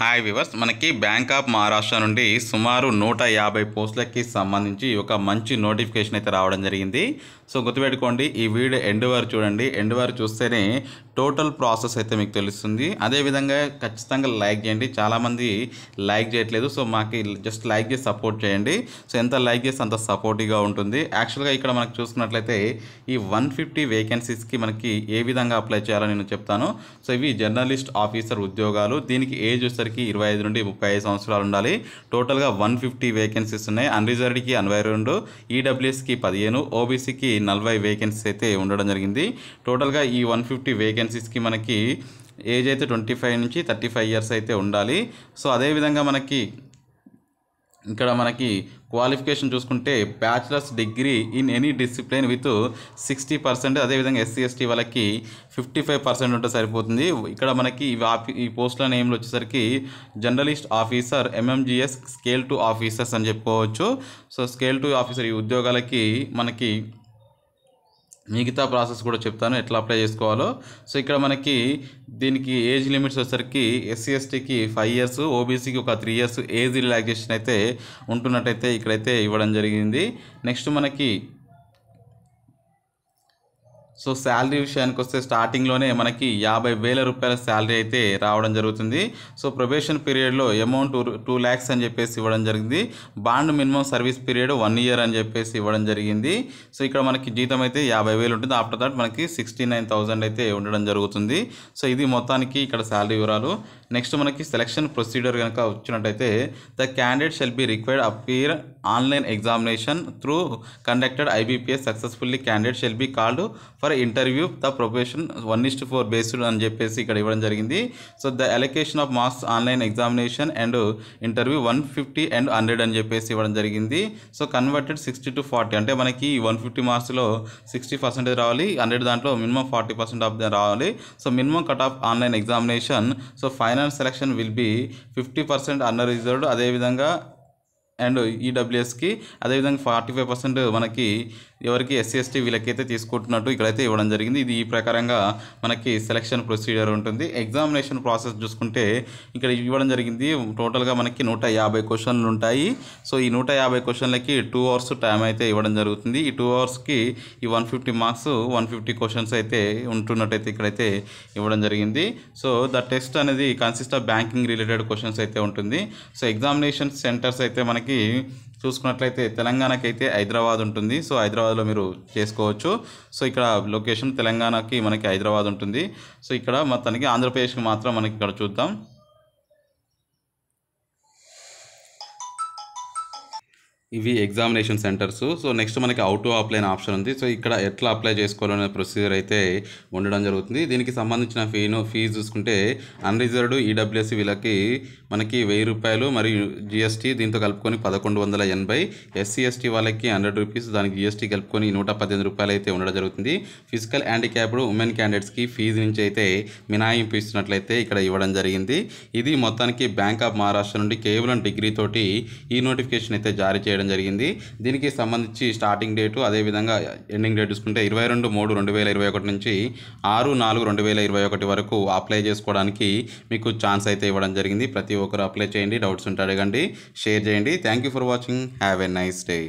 hi viewers మనకి bank of Maharashtra నుండి సుమారు నూట యాభై పోస్టులకి సంబంధించి ఒక మంచి నోటిఫికేషన్ అయితే రావడం జరిగింది సో గుర్తుపెట్టుకోండి ఈ వీడియో ఎండ్ వారు చూడండి ఎండ్ వారు చూస్తేనే టోటల్ ప్రాసెస్ అయితే మీకు తెలుస్తుంది అదేవిధంగా ఖచ్చితంగా లైక్ చేయండి చాలామంది లైక్ చేయట్లేదు సో మాకు జస్ట్ లైక్ చేసి సపోర్ట్ చేయండి సో ఎంత లైక్ చేస్తే అంత సపోర్టివ్గా ఉంటుంది యాక్చువల్గా ఇక్కడ మనకు చూసుకున్నట్లయితే ఈ వన్ ఫిఫ్టీ వేకెన్సీస్కి మనకి ఏ విధంగా అప్లై చేయాలో నేను చెప్తాను సో ఇవి జర్నలిస్ట్ ఆఫీసర్ ఉద్యోగాలు దీనికి ఏజ్ వస్తారు వచ్చేసరికి ఇరవై ఐదు నుండి ముప్పై ఐదు సంవత్సరాలు ఉండాలి టోటల్గా వన్ ఫిఫ్టీ వేకెన్సీస్ ఉన్నాయి అన్రిజర్వ్డ్కి ఎనభై రెండు ఈడబ్ల్యూఎస్కి పదిహేను ఓబీసీకి నలభై వేకెన్సీస్ అయితే ఉండడం జరిగింది టోటల్గా ఈ వన్ ఫిఫ్టీ వేకెన్సీస్కి మనకి ఏజ్ అయితే ట్వంటీ ఫైవ్ నుంచి థర్టీ ఫైవ్ ఇయర్స్ అయితే ఉండాలి సో అదేవిధంగా మనకి ఇక్కడ మనకి క్వాలిఫికేషన్ చూసుకుంటే bachelor's degree in any discipline with sixty percent అదేవిధంగా ఎస్సీ ఎస్టీ వాళ్ళకి ఫిఫ్టీ ఫైవ్ పర్సెంట్ ఉంటే సరిపోతుంది ఇక్కడ మనకి ఈ పోస్టుల నేమ్లు వచ్చేసరికి journalist officer MMGS scale two officers అని చెప్పుకోవచ్చు సో స్కేల్ టు ఆఫీసర్ ఈ ఉద్యోగాలకి మనకి మిగతా ప్రాసెస్ కూడా చెప్తాను ఎట్లా అప్లై చేసుకోవాలో సో ఇక్కడ మనకి దీనికి ఏజ్ లిమిట్స్ వచ్చేసరికి ఎస్సీ ఎస్టీకి ఫైవ్ ఇయర్స్ ఓబీసీకి ఒక త్రీ ఇయర్స్ ఏజ్ రిలాక్సేషన్ అయితే ఉంటున్నట్టయితే ఇక్కడైతే ఇవ్వడం జరిగింది నెక్స్ట్ మనకి సో శాలరీ విషయానికి వస్తే స్టార్టింగ్లోనే మనకి యాభై వేల రూపాయల శాలరీ అయితే రావడం జరుగుతుంది సో ప్రొబేషన్ పీరియడ్లో అమౌంట్ టూ ల్యాక్స్ అని చెప్పేసి ఇవ్వడం జరిగింది bond minimum service period one year అని చెప్పేసి ఇవ్వడం జరిగింది సో ఇక్కడ మనకి జీతం అయితే యాభై వేలు ఉంటుంది ఆఫ్టర్ దాట్ మనకి సిక్స్టీ నైన్ థౌజండ్ అయితే ఉండడం జరుగుతుంది సో ఇది మొత్తానికి ఇక్కడ శాలరీ వివరాలు నెక్స్ట్ మనకి సెలక్షన్ ప్రొసీడర్ కనుక వచ్చినట్టయితే the candidate shall be required appear online examination through conducted IBPS successfully candidate shall be called for for interview the proportion one is to four based అని చెప్పేసి ఇక్కడ ఇవ్వడం జరిగింది so the allocation of marks online examination and interview one fifty and hundred అని చెప్పేసి ఇవ్వడం జరిగింది so converted sixty to forty అంటే మనకి వన్ ఫిఫ్టీ మార్క్స్లో సిక్స్టీ పర్సెంటేజ్ రావాలి హండ్రెడ్ దాంట్లో మినిమం ఫార్టీ పర్సెంట్ ఆఫ్ రావాలి so minimum cut off online examination so final selection will be fifty percent unreserved అదేవిధంగా అండ్ ఈడబ్ల్యూఎస్కి e అదేవిధంగా ఫార్టీ ఫైవ్ పర్సెంట్ మనకి ఎవరికి ఎస్సీ ఎస్టీ వీళ్ళకైతే తీసుకుంటున్నట్టు ఇక్కడైతే ఇవ్వడం జరిగింది ఇది ఈ ప్రకారంగా మనకి సెలక్షన్ ప్రొసీజర్ ఉంటుంది ఎగ్జామినేషన్ ప్రాసెస్ చూసుకుంటే ఇక్కడ ఇవ్వడం జరిగింది టోటల్గా మనకి నూట యాభై క్వశ్చన్లు ఉంటాయి సో ఈ నూట యాభై క్వశ్చన్లకి టూ అవర్స్ టైం అయితే ఇవ్వడం జరుగుతుంది ఈ టూ అవర్స్కి ఈ one fifty marks one fifty questions అయితే ఉంటున్నట్టయితే ఇక్కడైతే ఇవ్వడం జరిగింది సో ద టెస్ట్ అనేది consist of banking related questions అయితే ఉంటుంది సో ఎగ్జామినేషన్ సెంటర్స్ అయితే మనకి మనకి చూసుకున్నట్లయితే తెలంగాణకి అయితే హైదరాబాద్ ఉంటుంది సో హైదరాబాద్లో మీరు చేసుకోవచ్చు సో ఇక్కడ లొకేషన్ తెలంగాణకి మనకి హైదరాబాద్ ఉంటుంది సో ఇక్కడ మొత్తానికి ఆంధ్రప్రదేశ్కి మాత్రం మనకి ఇక్కడ చూద్దాం ఇవి ఎగ్జామినేషన్ సెంటర్స్ సో నెక్స్ట్ మనకి అవుట్ టు అప్లైన్ ఆప్షన్ ఉంది సో ఇక్కడ ఎట్లా అప్లై చేసుకోవాలనే ప్రొసీజర్ అయితే ఉండడం జరుగుతుంది దీనికి సంబంధించిన ఫీను ఫీజు చూసుకుంటే అన్రిజర్వ్డ్ ఈడబ్ల్యూఎస్ వీళ్ళకి మనకి వెయ్యి రూపాయలు మరియు జిఎస్టీ దీంతో కలుపుకొని పదకొండు వందల ఎనభై ఎస్సీ వాళ్ళకి హండ్రెడ్ రూపీస్ దానికి జిఎస్టీ కలుపుకొని నూట పద్దెనిమిది రూపాయలు అయితే ఉండడం జరుగుతుంది ఫిజికల్ హ్యాండిక్యాప్డ్ ఉమెన్ క్యాండిడేట్స్కి ఫీజు నుంచి అయితే మినహాయింపు ఇస్తున్నట్లయితే ఇక్కడ ఇవ్వడం జరిగింది ఇది మొత్తానికి బ్యాంక్ ఆఫ్ మహారాష్ట్ర నుండి కేవలం డిగ్రీ తోటి ఈ నోటిఫికేషన్ అయితే జారీ చేయడం చేయడం జరిగింది దీనికి సంబంధించి స్టార్టింగ్ డేటు అదేవిధంగా ఎండింగ్ డేట్ చూసుకుంటే ఇరవై రెండు మూడు రెండు వేల ఇరవై ఒకటి నుంచి ఆరు నాలుగు రెండు వేల ఇరవై ఒకటి వరకు అప్లై చేసుకోవడానికి మీకు ఛాన్స్ అయితే ఇవ్వడం జరిగింది ప్రతి ఒక్కరు అప్లై చేయండి డౌట్స్ ఉంటే అడగండి షేర్ చేయండి thank you for watching have a nice day